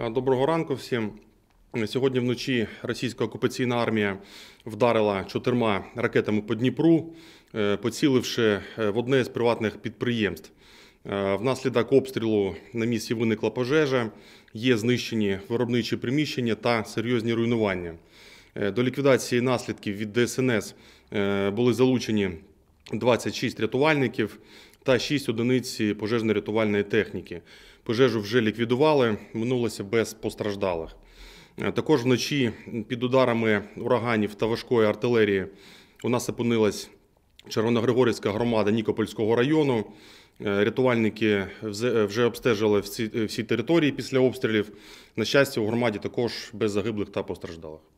Е, доброго ранку всім. Сьогодні вночі російська окупаційна армія вдарила чотирма ракетами по Дніпру, е, поціливши е, в одне з приватних підприємств. Внаслідок обстрілу на місці виникла пожежа, є знищені виробничі приміщення та серйозні руйнування. До ліквідації наслідків від ДСНС були залучені 26 рятувальників та 6 одиниць пожежно-рятувальної техніки. Пожежу вже ліквідували, минулося без постраждалих. Е, також вночі під ударами ураганів та важкої артилерії у нас опинилась Червоногригорівська громада Нікопольського району. Е, рятувальники вже обстежили всі, всі території після обстрілів. На щастя, у громаді також без загиблих та постраждалих.